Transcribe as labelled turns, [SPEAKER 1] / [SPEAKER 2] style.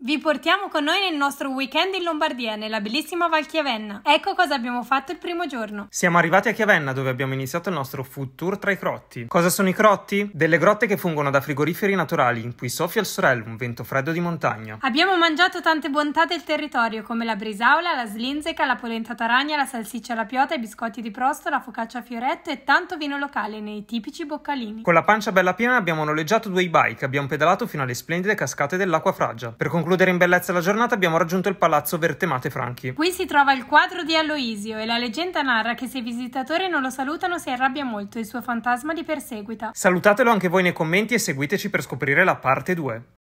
[SPEAKER 1] Vi portiamo con noi nel nostro weekend in Lombardia, nella bellissima Val Chiavenna. Ecco cosa abbiamo fatto il primo giorno.
[SPEAKER 2] Siamo arrivati a Chiavenna dove abbiamo iniziato il nostro food tour tra i crotti. Cosa sono i crotti? Delle grotte che fungono da frigoriferi naturali in cui soffia il sorello un vento freddo di montagna.
[SPEAKER 1] Abbiamo mangiato tante bontà del territorio come la brisaula, la slinzeca, la polenta taragna, la salsiccia alla piota, i biscotti di prosto, la focaccia a fioretto e tanto vino locale nei tipici boccalini.
[SPEAKER 2] Con la pancia bella piena abbiamo noleggiato due e-bike, abbiamo pedalato fino alle splendide cascate dell'acqua fragia. Per concludere concludere in bellezza la giornata abbiamo raggiunto il palazzo Vertemate Franchi.
[SPEAKER 1] Qui si trova il quadro di Aloisio e la leggenda narra che se i visitatori non lo salutano si arrabbia molto e il suo fantasma li perseguita.
[SPEAKER 2] Salutatelo anche voi nei commenti e seguiteci per scoprire la parte 2.